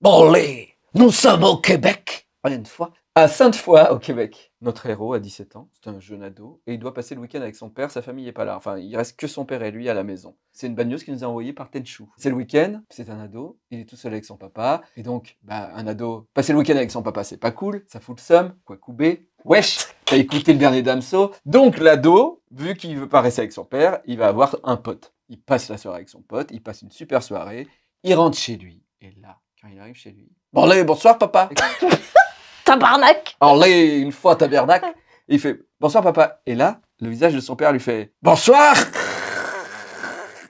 Bon les, nous sommes au Québec. une fois à Sainte-Foy, au Québec. Notre héros a 17 ans, c'est un jeune ado, et il doit passer le week-end avec son père, sa famille n'est pas là. Enfin, il reste que son père et lui à la maison. C'est une news qui nous a envoyée par Tenchu. C'est le week-end, c'est un ado, il est tout seul avec son papa, et donc, bah, un ado, passer le week-end avec son papa, c'est pas cool, ça fout le somme, quoi couper, wesh, t'as écouté le dernier Damso. Donc, l'ado, vu qu'il veut pas rester avec son père, il va avoir un pote. Il passe la soirée avec son pote, il passe une super soirée, il rentre chez lui, et là, quand il arrive chez lui. Bon, allez, bonsoir, papa. tabarnak. Alors, allez, une fois, tabarnak. il fait bonsoir, papa. Et là, le visage de son père lui fait bonsoir.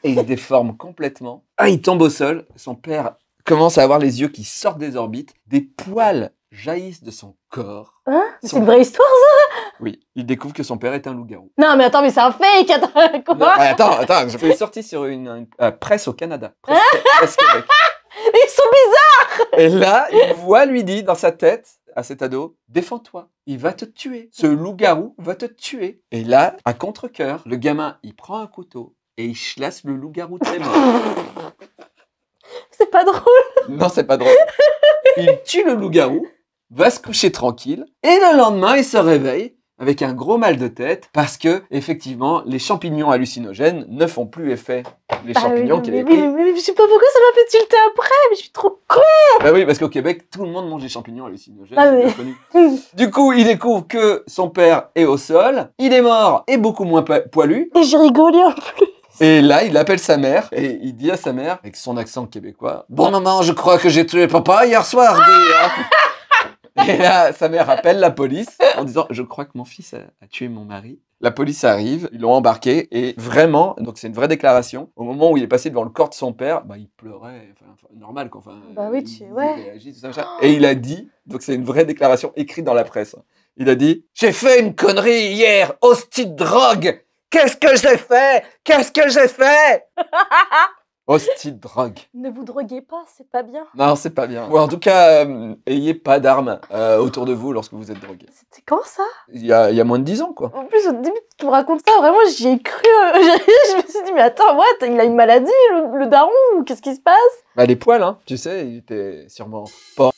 Et il déforme complètement. Ah, il tombe au sol. Son père commence à avoir les yeux qui sortent des orbites. Des poils jaillissent de son corps. Hein c'est une vraie histoire, ça Oui, il découvre que son père est un loup-garou. Non, mais attends, mais c'est un fake Attends, Attends, attends, je sorti sur une, euh, presse au Canada. Presse, hein presse Québec. Ils sont bizarres Et là, une voix lui dit dans sa tête, à cet ado, défends-toi, il va te tuer. Ce loup-garou va te tuer. Et là, à contre-coeur, le gamin, il prend un couteau et il chlasse le loup-garou de ses mains. C'est pas drôle. Non, c'est pas drôle. Il tue le loup-garou, va se coucher tranquille, et le lendemain, il se réveille avec un gros mal de tête parce que effectivement les champignons hallucinogènes ne font plus effet les bah champignons qui les avait mais, je sais pas pourquoi ça m'a fait tilter après, mais je suis trop con. Bah oui, parce qu'au Québec tout le monde mange des champignons hallucinogènes. Ah oui. du coup, il découvre que son père est au sol, il est mort et beaucoup moins poilu. Et j'ai rigolé en plus. Et là, il appelle sa mère et il dit à sa mère, avec son accent québécois, Bon maman, je crois que j'ai tué papa hier soir. Hein. Et là, sa mère appelle la police en disant Je crois que mon fils a, tué mon mari. La police arrive, ils l'ont embarqué et vraiment, donc c'est une vraie déclaration. Au moment où il est passé devant le corps de son père, bah, il pleurait, normal quoi. Enfin, bah oui, tu ouais. Et il a dit, donc c'est une vraie déclaration écrite dans la presse. Hein. Il a dit J'ai fait une connerie hier, hostie de drogue Qu'est-ce que j'ai fait Qu'est-ce que j'ai fait Hostie drogue. Ne vous droguez pas, c'est pas bien. Non, c'est pas bien. Ou en tout cas, euh, ayez pas d'armes euh, autour de vous lorsque vous êtes drogué. C'était quand ça Il y a, moins de 10 ans, quoi. En plus, au début, tu me racontes ça, vraiment, j'y ai cru. Euh, je me suis dit, mais attends, ouais, Il a une maladie, le, daron ou Qu'est-ce qui se passe Bah, les poils, hein, tu sais, il était sûrement pas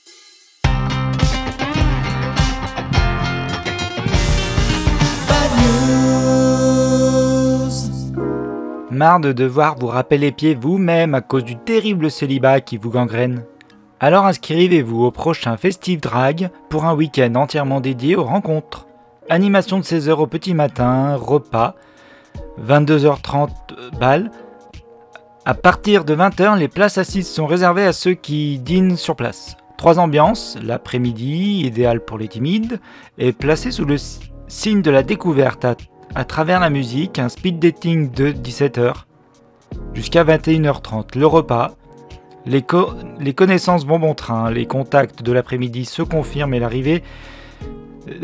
marre de devoir vous rappeler les pieds vous-même à cause du terrible célibat qui vous gangrène Alors inscrivez-vous au prochain Festive Drag pour un week-end entièrement dédié aux rencontres. Animation de 16h au petit matin, repas, 22h30 euh, bal. À partir de 20h, les places assises sont réservées à ceux qui dînent sur place. Trois ambiances, l'après-midi, idéal pour les timides, est placé sous le signe de la découverte à à travers la musique, un speed dating de 17h jusqu'à 21h30, le repas, les, connaissances vont bon train, les contacts de l'après-midi se confirment et l'arrivée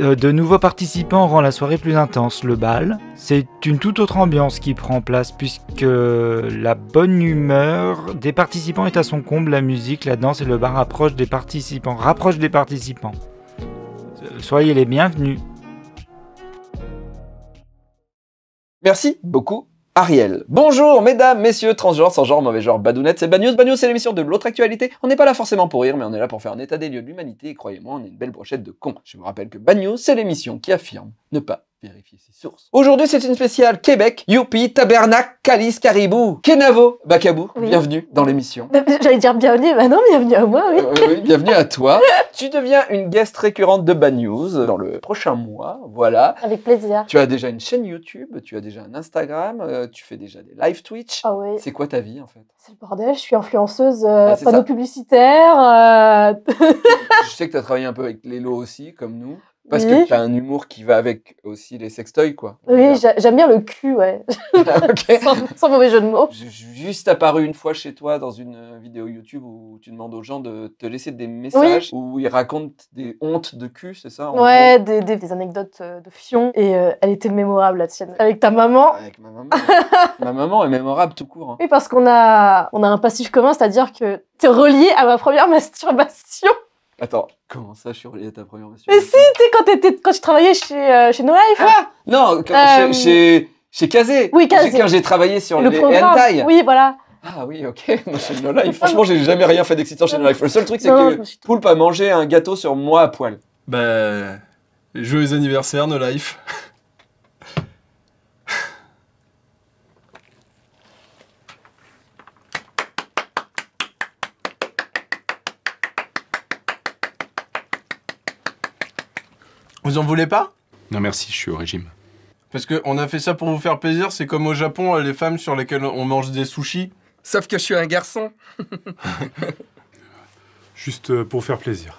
euh, de nouveaux participants rend la soirée plus intense. Le bal, c'est une toute autre ambiance qui prend place puisque la bonne humeur des participants est à son comble, la musique, la danse et le bar rapprochent des participants, rapprochent des participants. Euh, soyez les bienvenus. Merci beaucoup. Ariel. Bonjour, mesdames, messieurs, transgenres, sans genre, mauvais genre, badounettes, c'est Bad News. c'est l'émission de l'autre actualité. On n'est pas là forcément pour rire, mais on est là pour faire un état des lieux de l'humanité. Et croyez-moi, on est une belle brochette de cons. Je vous rappelle que Bad c'est l'émission qui affirme ne pas vérifier ses sources. Aujourd'hui, c'est une spéciale Québec, Youpi, Tabernac, Calis, Caribou, Kenavo, Bacabou. Bienvenue dans l'émission. J'allais dire bienvenue, bah non, bienvenue à moi, oui. Euh, oui bienvenue à toi. tu deviens une guest récurrente de Bad News dans le prochain mois, voilà. Avec plaisir. Tu as déjà une chaîne YouTube, tu as déjà un Instagram, euh, tu fais déjà des live Twitch. Ah oui. C'est quoi ta vie, en fait C'est le bordel, je suis influenceuse, euh, ah, panneau publicitaire. je sais que tu as travaillé un peu avec les lots aussi, comme nous. Parce que mmh. tu as un humour qui va avec aussi les sextoys, quoi. Oui, j'aime bien le cul, ouais. sans, mauvais jeu de mots. J'ai juste apparu une fois chez toi dans une euh, vidéo YouTube où tu demandes aux gens de te laisser des messages où ils racontent des hontes de cul, c'est ça Ouais, des, des, anecdotes euh, de fion. Et euh, elle était mémorable, la tienne. Avec ta maman. Avec ma maman. ma maman est mémorable tout court. Hein. Oui, parce qu'on a, on a un passif commun, c'est-à-dire que t'es relié à ma première masturbation. Attends, comment ça, je suis relié à ta première version Mais si, tu sais, quand, tu quand je travaillais chez, euh, chez No Life. Ah Non, euh, chez, chez, Kazé. Oui, Kazé. Quand j'ai travaillé sur le les hentai. Oui, voilà. Ah oui, ok. Moi, chez No Life. Franchement, j'ai jamais rien fait d'excitant chez No Life. Le seul truc, c'est que Poulpe a mangé un gâteau sur moi à poil. Bah. Joyeux anniversaire, No Life. Vous en voulez pas Non merci, je suis au régime. Parce qu'on a fait ça pour vous faire plaisir, c'est comme au Japon, euh, les femmes sur lesquelles on mange des sushis. Sauf que je suis un garçon. Juste euh, pour faire plaisir.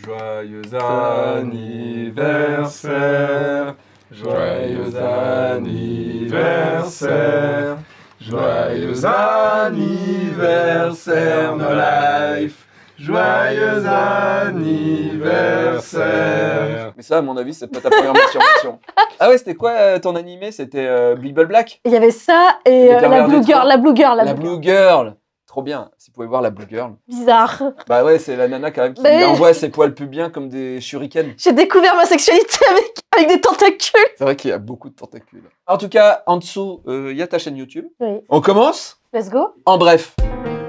Joyeux anniversaire, joyeux anniversaire, joyeux anniversaire, no life. Joyeux anniversaire Mais ça, à mon avis, c'est pas ta première masturbation. ah ouais, c'était quoi euh, ton animé C'était euh, Black Il y avait ça et euh, la, blue girl, la Blue Girl, la, Blue Girl. Trop bien, si vous pouvez voir la Blue Girl. Bizarre. Bah ouais, c'est la nana quand même qui envoie ses poils pubiens comme des shurikens. J'ai découvert ma sexualité avec, avec des tentacules. C'est vrai qu'il y a beaucoup de tentacules. En tout cas, en dessous, euh, il y a ta chaîne YouTube. On commence Let's go. En bref.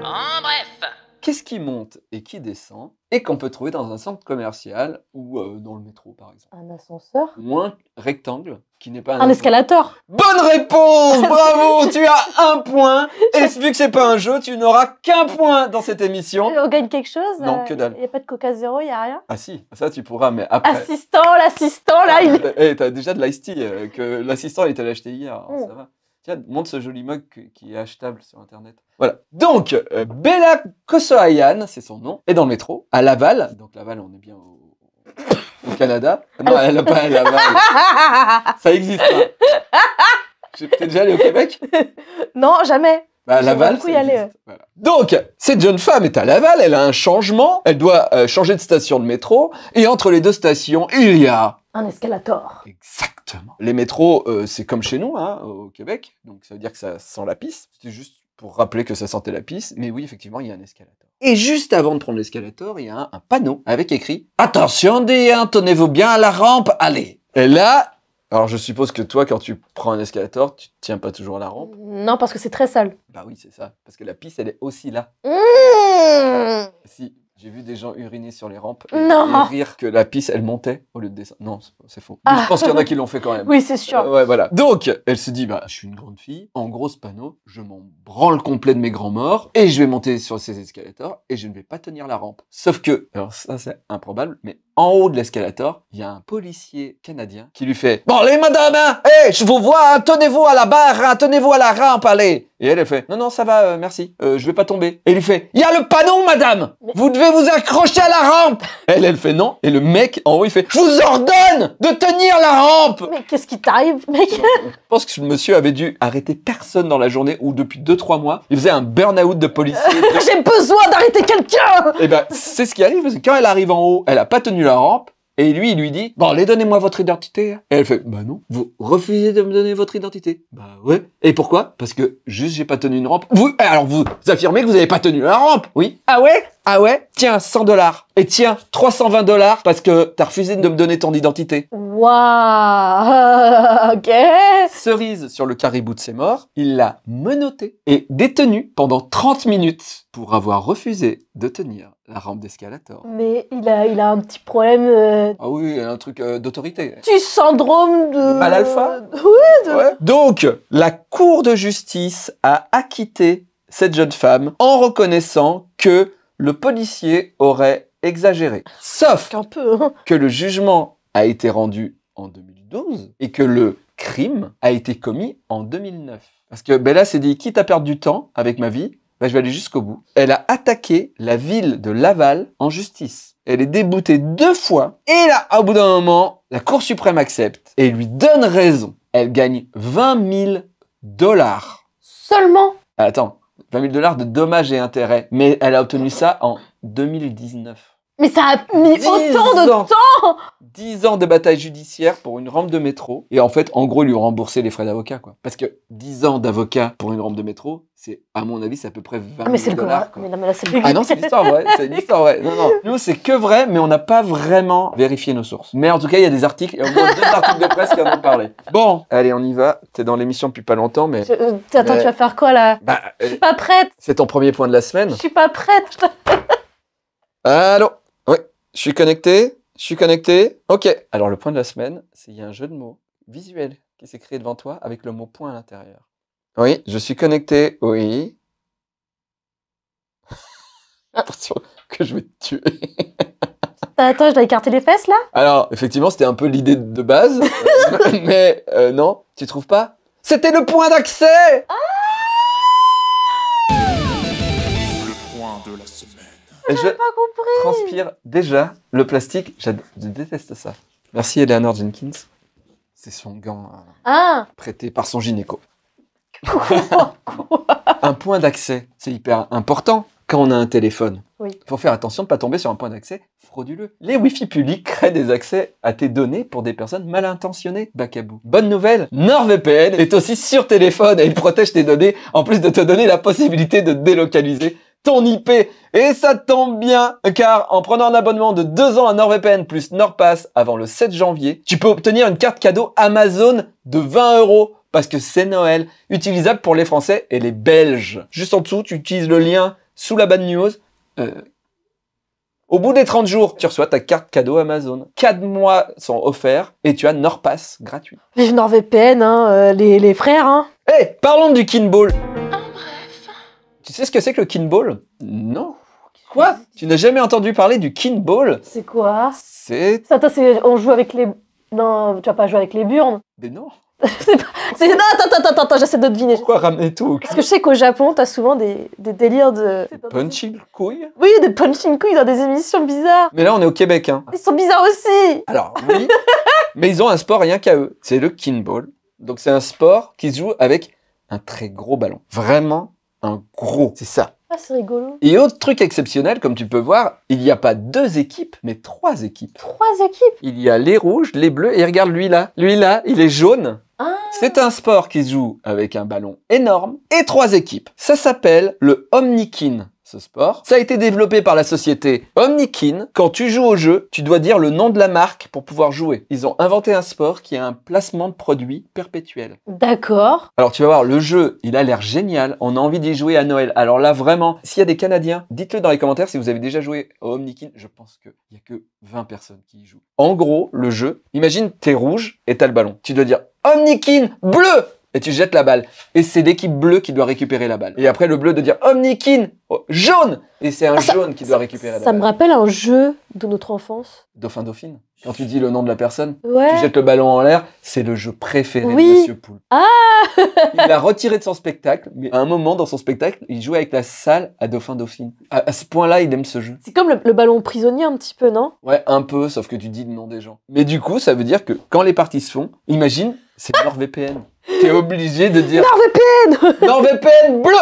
En bref qu'est-ce qui monte et qui descend et qu'on peut trouver dans un centre commercial ou euh, dans le métro par exemple. Un ascenseur Ou un rectangle qui n'est pas un, un escalator. Bonne réponse Bravo Tu as un point Et vu que c'est pas un jeu, tu n'auras qu'un point dans cette émission. On gagne quelque chose Non, que dalle. Il n'y a pas de coca zéro, il n'y a rien Ah si, ça tu pourras, mais après... Assistant, l'assistant là, il... Eh, eh t'as déjà de l'ice euh, que l'assistant il t'a l'acheté hier, hein, oh. ça va montre ce joli mug qui est achetable sur Internet. Voilà. Donc, euh, Bella Kosoayan, c'est son nom, est dans le métro, à Laval. Donc, Laval, on est bien au, Canada. Non, elle n'a pas à Laval. Ça existe hein. J'ai peut-être déjà allé au Québec Non, jamais. Bah, Laval, beaucoup y aller. Donc, cette jeune femme est à Laval, elle a un changement, elle doit euh, changer de station de métro, et entre les deux stations, il y a un escalator. Exactement. Les métros, euh, c'est comme chez nous, hein, au Québec. Donc ça veut dire que ça sent la pisse. C'était juste pour rappeler que ça sentait la pisse. Mais oui, effectivement, il y a un escalator. Et juste avant de prendre l'escalator, il y a un, panneau avec écrit Attention, D1, hein, tenez-vous bien à la rampe, allez. Et là, alors je suppose que toi, quand tu prends un escalator, tu tiens pas toujours à la rampe Non, parce que c'est très sale. Bah oui, c'est ça. Parce que la pisse, elle est aussi là. Mmh. Si, j'ai vu des gens uriner sur les rampes et, rire que la piste, elle montait au lieu de descendre. Non, c'est faux. Ah. je pense qu'il y en a qui l'ont fait quand même. Oui, c'est sûr. Euh, ouais, voilà. Donc, elle se dit, bah, je suis une grande fille, en gros panneau, je m'en branle complet de mes grands morts et je vais monter sur ces escalators et je ne vais pas tenir la rampe. Sauf que, alors ça c'est improbable, mais en haut de l'escalator, il y a un policier canadien qui lui fait Bon, allez madame, hein, je vous vois, hein, tenez-vous à la barre, hein, tenez-vous à la rampe, allez Et elle, elle fait Non, non, ça va, euh, merci, euh, je vais pas tomber. Et lui fait Il y a le panneau, madame Vous devez vous accrocher à la rampe Elle, elle fait non. Et le mec en haut, il fait Je vous ordonne de tenir la rampe Mais qu'est-ce qui t'arrive, mec Je pense que le monsieur avait dû arrêter personne dans la journée ou depuis 2-3 mois. Il faisait un burn-out de policier. J'ai besoin d'arrêter quelqu'un Et eh ben, c'est ce qui arrive, parce que quand elle arrive en haut, elle a pas tenu rampe. Et lui, il lui dit, bon, allez, donnez-moi votre identité. Et elle fait, bah non, vous refusez de me donner votre identité. Bah ouais. Et pourquoi Parce que juste, j'ai pas tenu une rampe. Vous, eh, alors vous affirmez que vous avez pas tenu la rampe, oui Ah ouais Ah ouais Tiens, 100 dollars. Et tiens, 320 dollars parce que t'as refusé de me donner ton identité. Waouh Ok Cerise sur le caribou de ses morts, il l'a menotté et détenu pendant 30 minutes pour avoir refusé de tenir la rampe d'escalator. Mais il a, il a un petit problème. Euh, ah oui, il a un truc euh, d'autorité. du syndrome de. Mal Oui, de- Donc, la Cour de justice a acquitté cette jeune femme en reconnaissant que le policier aurait exagéré. Sauf peu. Hein. que le jugement a été rendu en 2012 et que le crime a été commis en 2009. Parce que Bella s'est dit, quitte à perdre du temps avec ma vie, ben, je vais aller jusqu'au bout. Elle a attaqué la ville de Laval en justice. Elle est déboutée deux fois. Et là, au bout d'un moment, la Cour suprême accepte et lui donne raison. Elle gagne 20 000 dollars. Seulement Attends, 20 000 dollars de dommages et intérêts. Mais elle a obtenu ça en 2019. Mais ça a mis autant de temps 10 ans de bataille judiciaire pour une rampe de métro. Et en fait, en gros, ils lui ont remboursé les frais d'avocat, quoi. Parce que 10 ans d'avocat pour une rampe de métro, c'est, à mon avis, c'est à peu près 20 ans. Ah, mais c'est le dollars. Quoi. ah non, c'est l'histoire ouais. C'est une histoire Nous, c'est que vrai, mais on n'a pas vraiment vérifié nos sources. Mais en tout cas, il y a des articles, il y a au moins deux articles de presse qui en ont parlé. Bon, allez, on y va. T'es dans l'émission depuis pas longtemps, mais... Euh, attends, euh, tu vas faire quoi, là bah, Je suis euh, pas prête. C'est ton premier point de la semaine Je suis pas prête. Allô je suis connecté Je suis connecté Ok. Alors, le point de la semaine, c'est qu'il y a un jeu de mots visuel qui s'est créé devant toi avec le mot point à l'intérieur. Oui, je suis connecté, oui. Attention que je vais te tuer. Euh, attends, je dois écarter les fesses là Alors, effectivement, c'était un peu l'idée de base. mais euh, non, tu trouves pas C'était le point d'accès ah Le point de la semaine je pas compris. transpire déjà le plastique. Je déteste ça. Merci Eleanor Jenkins. C'est son gant euh, ah. prêté par son gynéco. un point d'accès, c'est hyper important quand on a un téléphone. Il faut faire attention de ne pas tomber sur un point d'accès frauduleux. Les Wi-Fi publics créent des accès à tes données pour des personnes mal intentionnées, Bacabou. Bonne nouvelle, NordVPN est aussi sur téléphone et il protège tes données en plus de te donner la possibilité de délocaliser IP. Et ça tombe bien, car en prenant un abonnement de 2 ans à NordVPN plus NordPass avant le 7 janvier, tu peux obtenir une carte cadeau Amazon de 20 euros parce que c'est Noël, utilisable pour les Français et les Belges. Juste en dessous, tu utilises le lien sous la bad news. Euh, au bout des 30 jours, tu reçois ta carte cadeau Amazon. Quatre mois sont offerts et tu as NordPass gratuit. Vive NordVPN, hein, euh, les, frères. Hein. Eh, parlons du Kinball. Tu sais ce que c'est que le kinball Non. Quoi Tu n'as jamais entendu parler du kinball C'est quoi C'est. Attends, on joue avec les. Non, tu vas pas jouer avec les burnes. Mais ben non. pas... Non, attends, attends, attends, attends j'essaie de deviner. Pourquoi ramener tout Parce que je sais qu'au Japon, t'as souvent des... des, délires de. Des punching couilles Oui, des punching couilles dans des émissions bizarres. Mais là, on est au Québec, hein. Ils sont bizarres aussi Alors, oui. mais ils ont un sport rien qu'à eux. C'est le kinball. Donc, c'est un sport qui se joue avec un très gros ballon. Vraiment un gros. C'est ça. Ah, c'est rigolo. Et autre truc exceptionnel, comme tu peux voir, il n'y a pas deux équipes, mais trois équipes. Trois équipes Il y a les rouges, les bleus, et regarde lui là. Lui là, il est jaune. Ah. C'est un sport qui se joue avec un ballon énorme et trois équipes. Ça s'appelle le Omnikin ce sport. Ça a été développé par la société Omnikin. Quand tu joues au jeu, tu dois dire le nom de la marque pour pouvoir jouer. Ils ont inventé un sport qui a un placement de produits perpétuel. D'accord. Alors tu vas voir, le jeu, il a l'air génial. On a envie d'y jouer à Noël. Alors là, vraiment, s'il y a des Canadiens, dites-le dans les commentaires si vous avez déjà joué à Omnikin. Je pense qu'il n'y a que 20 personnes qui y jouent. En gros, le jeu, imagine, t'es rouge et t'as le ballon. Tu dois dire Omnikin bleu et tu jettes la balle. Et c'est l'équipe bleue qui doit récupérer la balle. Et après, le bleu de dire Omnikin, oh, jaune Et c'est un ah, jaune qui doit récupérer ça, la balle. Ça me rappelle un jeu de notre enfance. Dauphin Dauphine. Quand tu dis le nom de la personne, tu jettes le ballon en l'air, c'est le jeu préféré de Monsieur Poul. Ah il l'a retiré de son spectacle, mais à un moment dans son spectacle, il jouait avec la salle à Dauphin Dauphine. À, ce point-là, il aime ce jeu. C'est comme le, le, ballon prisonnier un petit peu, non Ouais, un peu, sauf que tu dis le nom des gens. Mais du coup, ça veut dire que quand les parties se font, imagine, c'est NordVPN. T'es obligé de dire. NordVPN NordVPN bleu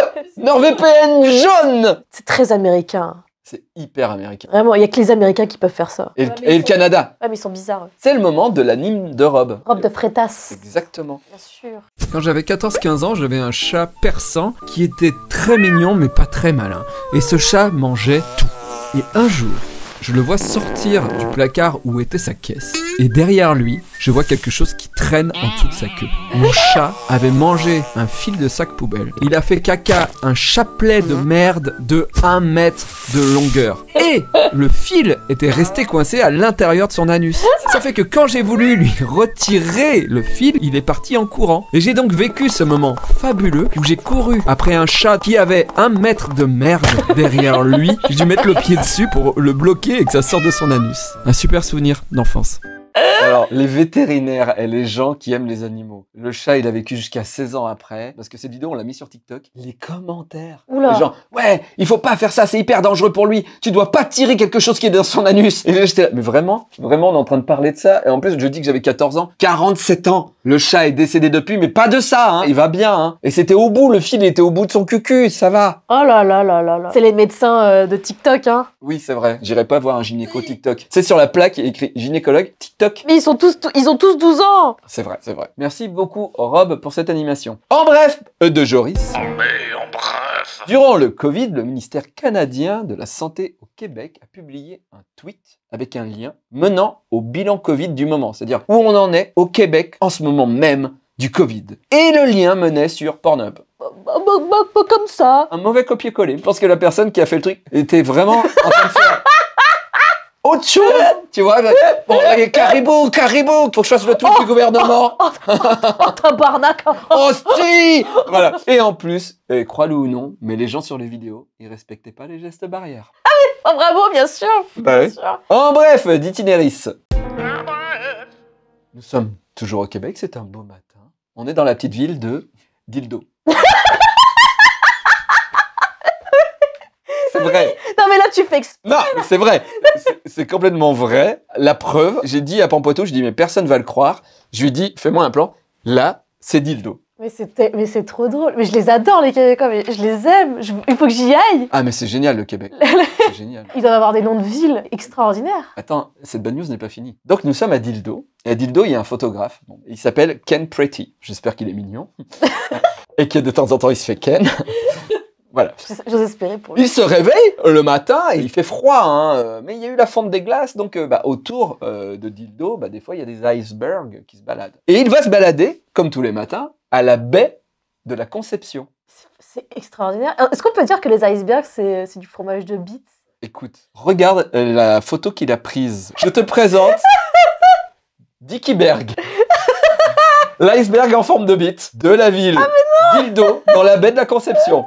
NordVPN jaune C'est très américain. C'est hyper américain. Vraiment, il n'y a que les Américains qui peuvent faire ça. Et, le, Canada. Ouais, mais ils sont bizarres. C'est le moment de l'anime de robe. Robe de frétasse. Exactement. Bien sûr. Quand j'avais 14-15 ans, j'avais un chat persan qui était très mignon, mais pas très malin. Et ce chat mangeait tout. Et un jour, je le vois sortir du placard où était sa caisse. Et derrière lui, je vois quelque chose qui traîne en dessous de sa queue. Mon chat avait mangé un fil de sac poubelle. Il a fait caca un chapelet de merde de 1 mètre de longueur. Et le fil était resté coincé à l'intérieur de son anus. Ça fait que quand j'ai voulu lui retirer le fil, il est parti en courant. Et j'ai donc vécu ce moment fabuleux où j'ai couru après un chat qui avait un mètre de merde derrière lui. J'ai dû mettre le pied dessus pour le bloquer et que ça sorte de son anus. Un super souvenir d'enfance. Alors, les vétérinaires et les gens qui aiment les animaux. Le chat, il a vécu jusqu'à 16 ans après, parce que cette vidéo, on l'a mis sur TikTok. Les commentaires. Oula. Les gens, ouais, il faut pas faire ça, c'est hyper dangereux pour lui. Tu dois pas tirer quelque chose qui est dans son anus. Et j'étais mais vraiment, vraiment, on est en train de parler de ça. Et en plus, je dis que j'avais 14 ans, 47 ans. Le chat est décédé depuis, mais pas de ça, hein. Il va bien, hein. Et c'était au bout, le fil était au bout de son cucu, ça va. Oh là là là là là. C'est les médecins euh, de TikTok, hein. Oui, c'est vrai. J'irai pas voir un gynéco TikTok. C'est sur la plaque, écrit gynécologue TikTok. Mais ils, sont tous, ils ont tous 12 ans C'est vrai, c'est vrai. Merci beaucoup, Rob, pour cette animation. En bref, e de Joris. Mais en bref. Durant le Covid, le ministère canadien de la Santé au Québec a publié un tweet avec un lien menant au bilan Covid du moment, c'est-à-dire où on en est au Québec en ce moment même du Covid. Et le lien menait sur Pornhub. Pas comme ça. Un mauvais copier-coller. Je pense que la personne qui a fait le truc était vraiment en train de faire autre chose, tu vois. Bon, caribou, caribou, faut que je fasse le tour du oh, gouvernement. Oh, oh, oh tabarnak. oh, sti Voilà. Et en plus, euh, crois-le ou non, mais les gens sur les vidéos, ils respectaient pas les gestes barrières. Ah oui, bravo, bien bah sûr. En bref, d'itinéris. Nous sommes toujours au Québec, c'est un beau matin. On est dans la petite ville de Dildo. Non, mais là, tu fais exprès. Non, c'est vrai. C'est complètement vrai. La preuve, j'ai dit à Pampoto, je dis, mais personne va le croire. Je lui dis, fais-moi un plan. Là, c'est dildo. Mais c'est trop drôle. Mais je les adore, les Québécois. je les aime. il faut que j'y aille. Ah, mais c'est génial, le Québec. c'est génial. Ils doivent avoir des noms de villes extraordinaires. Attends, cette bonne news n'est pas finie. Donc, nous sommes à Dildo. Et à Dildo, il y a un photographe. il s'appelle Ken Pretty. J'espère qu'il est mignon. et que de temps en temps, il se fait Ken. Voilà. pour Il se réveille le matin et il fait froid, hein. mais il y a eu la fonte des glaces, donc euh, bah, autour euh, de Dildo, bah, des fois il y a des icebergs qui se baladent. Et il va se balader, comme tous les matins, à la baie de la Conception. C'est extraordinaire. Euh, est-ce qu'on peut dire que les icebergs, c'est du fromage de bite Écoute, regarde la photo qu'il a prise. Je te présente Dicky Berg. L'iceberg en forme de bite de la ville. Ah, Dildo dans la baie de la Conception.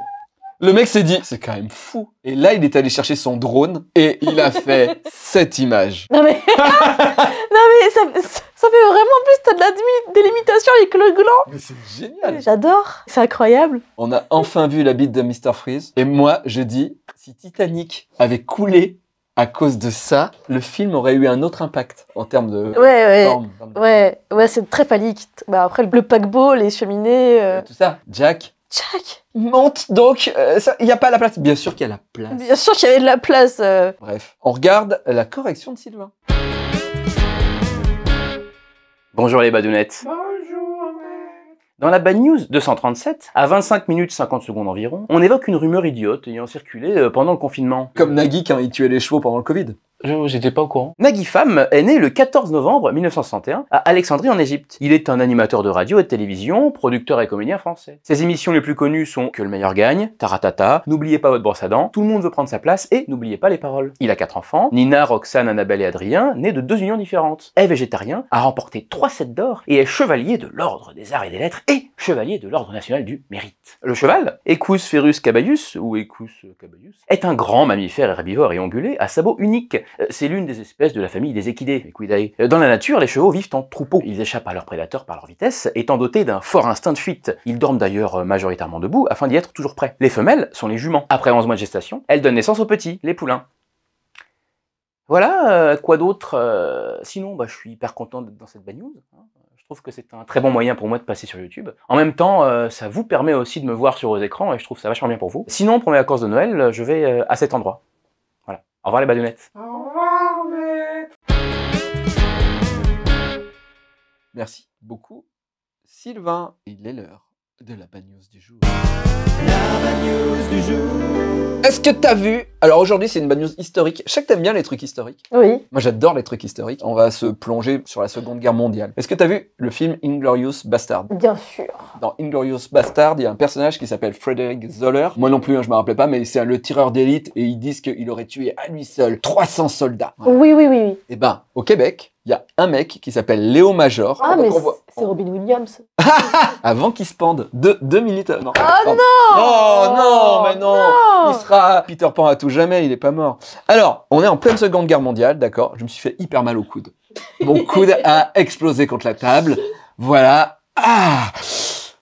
Le mec s'est dit, c'est quand même fou. Et là, il est allé chercher son drone et il a fait cette image. Non mais, ça, fait vraiment plus, t'as de la délimitation avec le gland. Mais c'est génial. J'adore, c'est incroyable. On a enfin vu la bite de Mr. Freeze. Et moi, je dis, si Titanic avait coulé à cause de ça, le film aurait eu un autre impact en termes de ouais, Ouais, ouais, ouais c'est très phallique. Bah, après, le paquebot, les cheminées... Euh. Tout ça. Jack, Jack Monte donc, euh, il n'y a pas la place. Bien sûr qu'il y a la place. Bien sûr qu'il y avait de la place. Euh. Bref, on regarde la correction de Sylvain. Bonjour les badounettes. Bonjour Dans la Bad News 237, à 25 minutes 50 secondes environ, on évoque une rumeur idiote ayant circulé euh, pendant le confinement. Comme Nagui quand il tuait les chevaux pendant le Covid. J'étais pas au courant. Nagui Fam est né le 14 novembre 1961 à Alexandrie en Égypte. Il est un animateur de radio et de télévision, producteur et comédien français. Ses émissions les plus connues sont Que le meilleur gagne, Taratata, N'oubliez pas votre brosse à dents, Tout le monde veut prendre sa place et N'oubliez pas les paroles. Il a quatre enfants, Nina, Roxane, Annabelle et Adrien, nés de deux unions différentes. Est végétarien, a remporté trois sets d'or et est chevalier de l'ordre des arts et des lettres et chevalier de l'Ordre national du mérite. Le cheval, Equus ferus caballus, ou Equus caballus, est un grand mammifère herbivore et ongulé à sabots uniques. Euh, c'est l'une des espèces de la famille des équidés, Equidae. Euh, dans la nature, les chevaux vivent en troupeau. Ils échappent à leurs prédateurs par leur vitesse, étant dotés d'un fort instinct de fuite. Ils dorment d'ailleurs euh, majoritairement debout afin d'y être toujours prêts. Les femelles sont les juments. Après 11 mois de gestation, elles donnent naissance aux petits, les poulains. Voilà, quoi d'autre Sinon, bah, je suis hyper content d'être dans cette bad hein je trouve que c'est un très bon moyen pour moi de passer sur YouTube. En même temps, euh, ça vous permet aussi de me voir sur vos écrans et je trouve ça vachement bien pour vous. Sinon, pour mes vacances de Noël, euh, je vais euh, à cet endroit. Voilà. Au revoir les badounettes. Au revoir, maître. Merci beaucoup, Sylvain. Il est l'heure de la bad news du jour. La bad news du jour. Est-ce que t'as vu Alors aujourd'hui, c'est une bad news historique. Chaque sais t'aimes bien les trucs historiques. Oui. Moi, j'adore les trucs historiques. On va se plonger sur la Seconde Guerre mondiale. Est-ce que t'as vu le film Inglorious Bastard Bien sûr. Dans Inglorious Bastard, il y a un personnage qui s'appelle Frederick Zoller. Moi non plus, hein, je me rappelais pas, mais c'est le tireur d'élite et ils disent qu'il aurait tué à lui seul 300 soldats. Oui, oui, oui, Eh ben, au Québec, il y a un mec qui s'appelle Léo Major. Ah, mais c'est Robin Williams. Avant qu'il se pende. De, deux minutes. Euh, non. Oh non non, oh mais non, Il sera Peter Pan à tout jamais, il n'est pas mort. Alors, on est en pleine Seconde Guerre mondiale, d'accord Je me suis fait hyper mal au coude. Mon coude a explosé contre la table. Voilà. Ah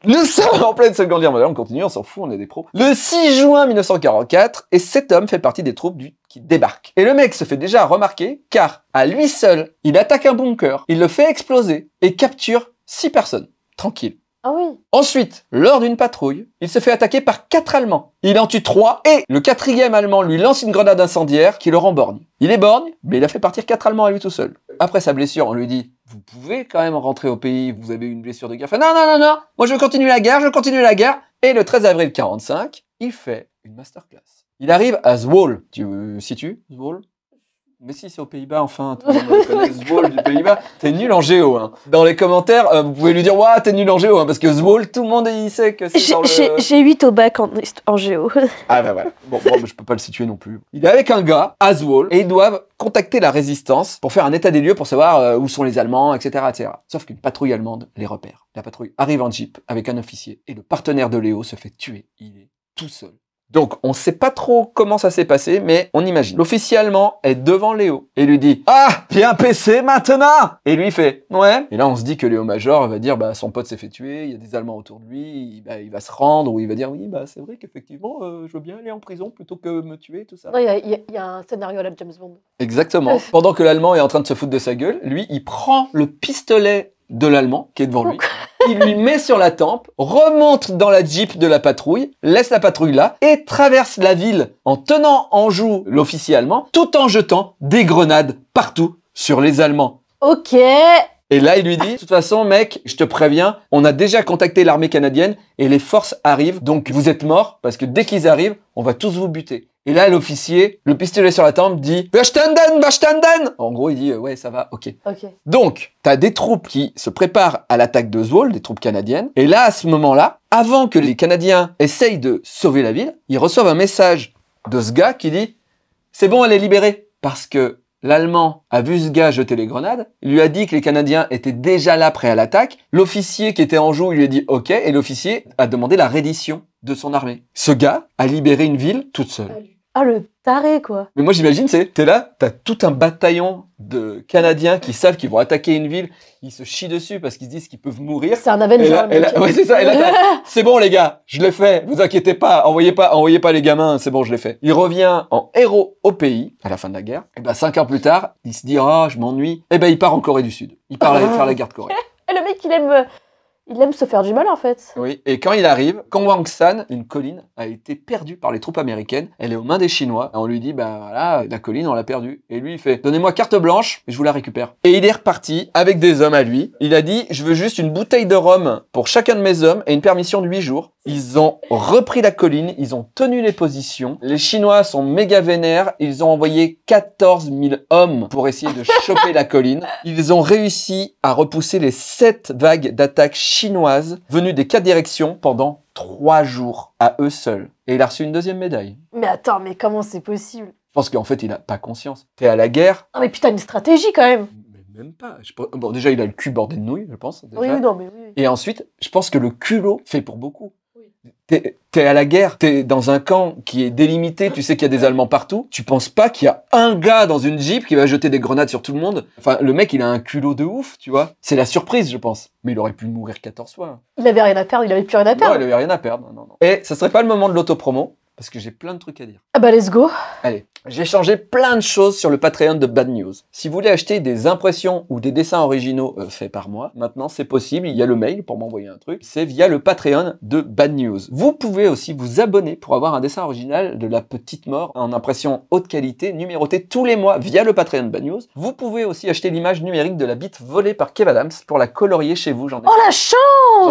nous sommes en pleine seconde guerre mondiale, on continue, on s'en fout, on est des pros. Le 6 juin 1944, et cet homme fait partie des troupes du... qui débarquent. Et le mec se fait déjà remarquer, car à lui seul, il attaque un bunker, il le fait exploser et capture six personnes, tranquille. Ah oui. Ensuite, lors d'une patrouille, il se fait attaquer par quatre Allemands. Il en tue trois et le quatrième Allemand lui lance une grenade incendiaire qui le rend borgne. Il est borgne, mais il a fait partir quatre Allemands à lui tout seul. Après sa blessure, on lui dit Vous pouvez quand même rentrer au pays, vous avez une blessure de guerre. non, non, non, non, moi je continue la guerre, je continue la guerre. Et le 13 avril 45, il fait une masterclass. Il arrive à Zwolle. Tu euh, situes Zwolle mais si, c'est aux Pays-Bas, enfin, tout le monde connaît Zwolle du Pays-Bas. T'es nul en géo, hein. Dans les commentaires, euh, vous pouvez lui dire, waouh, t'es nul en géo, hein, parce que Zwolle, tout le monde, il sait que c'est dans le... J'ai 8 au bac en, en géo. ah bah voilà. Bon, je peux pas le situer non plus. Il est avec un gars, à Zwolle, et ils doivent contacter la résistance pour faire un état des lieux, pour savoir euh, où sont les Allemands, etc., etc. Sauf qu'une patrouille allemande les repère. La patrouille arrive en jeep avec un officier, et le partenaire de Léo se fait tuer. Il est tout seul donc on sait pas trop comment ça s'est passé, mais on imagine. L'officier allemand est devant Léo et lui dit Ah, bien PC maintenant Et lui fait Ouais. Et là on se dit que Léo Major va dire Bah son pote s'est fait tuer, il y a des Allemands autour de lui, il, va se rendre, ou il va dire Oui, bah c'est vrai qu'effectivement euh, je veux bien aller en prison plutôt que me tuer, tout ça. Il y, a un scénario à la James Bond. Exactement. Pendant que l'Allemand est en train de se foutre de sa gueule, lui il prend le pistolet de l'Allemand qui est devant lui il lui met sur la tempe, remonte dans la jeep de la patrouille, laisse la patrouille là, et traverse la ville en tenant en joue l'officier allemand, tout en jetant des grenades partout sur les Allemands. Ok. Et là, il lui dit, de toute façon, mec, je te préviens, on a déjà contacté l'armée canadienne et les forces arrivent, donc vous êtes morts, parce que dès qu'ils arrivent, on va tous vous buter. Et là, l'officier, le pistolet sur la tempe, dit Verstanden, Verstanden En gros, il dit euh, Ouais, ça va, ok. okay. Donc, as des troupes qui se préparent à l'attaque de Zwolle, des troupes canadiennes. Et là, à ce moment-là, avant que les Canadiens essayent de sauver la ville, ils reçoivent un message de ce gars qui dit C'est bon, elle est libérée. Parce que L'Allemand a vu ce gars jeter les grenades, lui a dit que les Canadiens étaient déjà là prêts à l'attaque, l'officier qui était en joue lui a dit OK, et l'officier a demandé la reddition de son armée. Ce gars a libéré une ville toute seule. Ah, le taré, quoi. Mais moi, j'imagine, c'est, t'es là, t'as tout un bataillon de Canadiens qui savent qu'ils vont attaquer une ville, ils se chient dessus parce qu'ils se disent qu'ils peuvent mourir. C'est un Avenger. c'est bon, les gars, je l'ai fait. Vous inquiétez pas, envoyez pas, envoyez pas les gamins. C'est bon, je l'ai fait. Il revient en héros au pays à la fin de la guerre. Et ben, cinq ans plus tard, il se dit, ah, je m'ennuie. Et ben, il part en Corée du Sud. Il part aller ah. faire la guerre de Corée. le mec, il aime euh, il aime se faire du mal en fait. Oui, et quand il arrive, quand Wang San, une colline, a été perdue par les troupes américaines, elle est aux mains des Chinois, on lui dit, bah voilà, la colline, on l'a perdue. Et lui, il fait, donnez-moi carte blanche, je vous la récupère. Et il est reparti avec des hommes à lui. Il a dit, je veux juste une bouteille de rhum pour chacun de mes hommes et une permission de 8 jours. Ils ont repris la colline, ils ont tenu les positions. Les Chinois sont méga vénères, ils ont envoyé 14 000 hommes pour essayer de choper la colline. Ils ont réussi à repousser les 7 vagues d'attaques chinoise venue des quatre directions pendant trois jours à eux seuls. Et il a reçu une deuxième médaille. Mais attends, mais comment c'est possible Je pense qu'en fait, il n'a pas conscience. T'es à la guerre. Ah mais putain, une stratégie quand même même pas. Bon, déjà, il a le cul bordé de nouilles, je pense. Oui, non, mais oui. Et ensuite, je pense que le culot fait pour beaucoup. T'es à la guerre, t'es dans un camp qui est délimité, tu sais qu'il y a des Allemands partout. Tu penses pas qu'il y a un gars dans une Jeep qui va jeter des grenades sur tout le monde Enfin, le mec, il a un culot de ouf, tu vois. C'est la surprise, je pense. Mais il aurait pu mourir 14 fois. Il avait rien à perdre, il avait plus rien à perdre. il avait rien à perdre. Et ça serait pas le moment de l'autopromo, parce que j'ai plein de trucs à dire. Ah bah let's go Allez, j'ai changé plein de choses sur le Patreon de Bad News. Si vous voulez acheter des impressions ou des dessins originaux euh, faits par moi, maintenant c'est possible, il y a le mail pour m'envoyer un truc, c'est via le Patreon de Bad News. Vous pouvez aussi vous abonner pour avoir un dessin original de La Petite Mort en impression haute qualité, numéroté tous les mois via le Patreon de Bad News. Vous pouvez aussi acheter l'image numérique de la bite volée par Kev Adams pour la colorier chez vous. J'en Oh la chance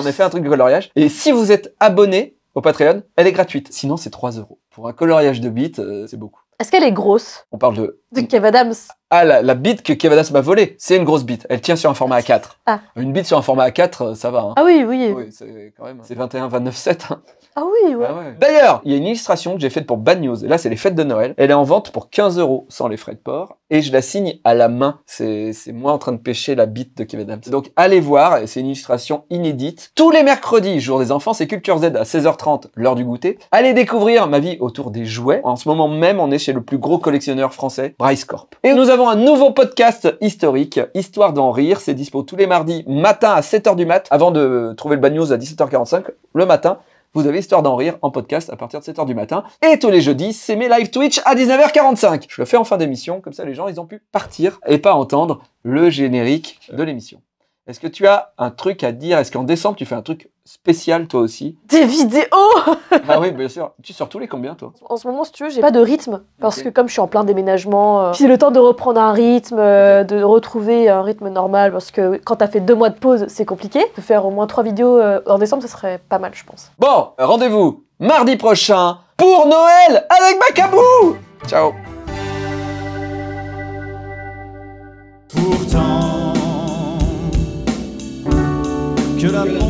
J'en ai fait un truc de coloriage. Et si vous êtes abonné, au Patreon. Elle est gratuite. Sinon, c'est 3 euros. Pour un coloriage de bite, euh, c'est beaucoup. Est-ce qu'elle est grosse On parle de... De Kev Adams. Ah, la, la bite que Kev Adams m'a volée, c'est une grosse bite. Elle tient sur un format A4. Ah. Une bite sur un format A4, euh, ça va. Hein. Ah oui, oui. oui c'est quand même... Hein. C'est 21, 29, 7. Ah oui, ah ouais. D'ailleurs, il y a une illustration que j'ai faite pour Bad News. là, c'est les fêtes de Noël. Elle est en vente pour 15 euros sans les frais de port. Et je la signe à la main. C'est moi en train de pêcher la bite de Kevin Adams. Donc, allez voir. C'est une illustration inédite. Tous les mercredis, jour des enfants, c'est Culture Z à 16h30, l'heure du goûter. Allez découvrir ma vie autour des jouets. En ce moment même, on est chez le plus gros collectionneur français, Bryce Corp. Et nous avons un nouveau podcast historique, Histoire d'en rire. C'est dispo tous les mardis matin à 7h du mat. Avant de trouver le Bad News à 17h45, le matin vous avez Histoire d'en rire en podcast à partir de 7h du matin. Et tous les jeudis, c'est mes live Twitch à 19h45. Je le fais en fin d'émission, comme ça les gens, ils ont pu partir et pas entendre le générique de l'émission. Est-ce que tu as un truc à dire Est-ce qu'en décembre, tu fais un truc spécial toi aussi. Des vidéos Ah oui, bien sûr. Tu sors tous les combien toi En ce moment, si tu veux, j'ai pas de rythme parce que comme je suis en plein déménagement, euh, le temps de reprendre un rythme, euh, de retrouver un rythme normal parce que quand t'as fait deux mois de pause, c'est compliqué. De faire au moins trois vidéos euh, en décembre, ça serait pas mal, je pense. Bon, rendez-vous mardi prochain pour Noël avec Macabou Ciao Pourtant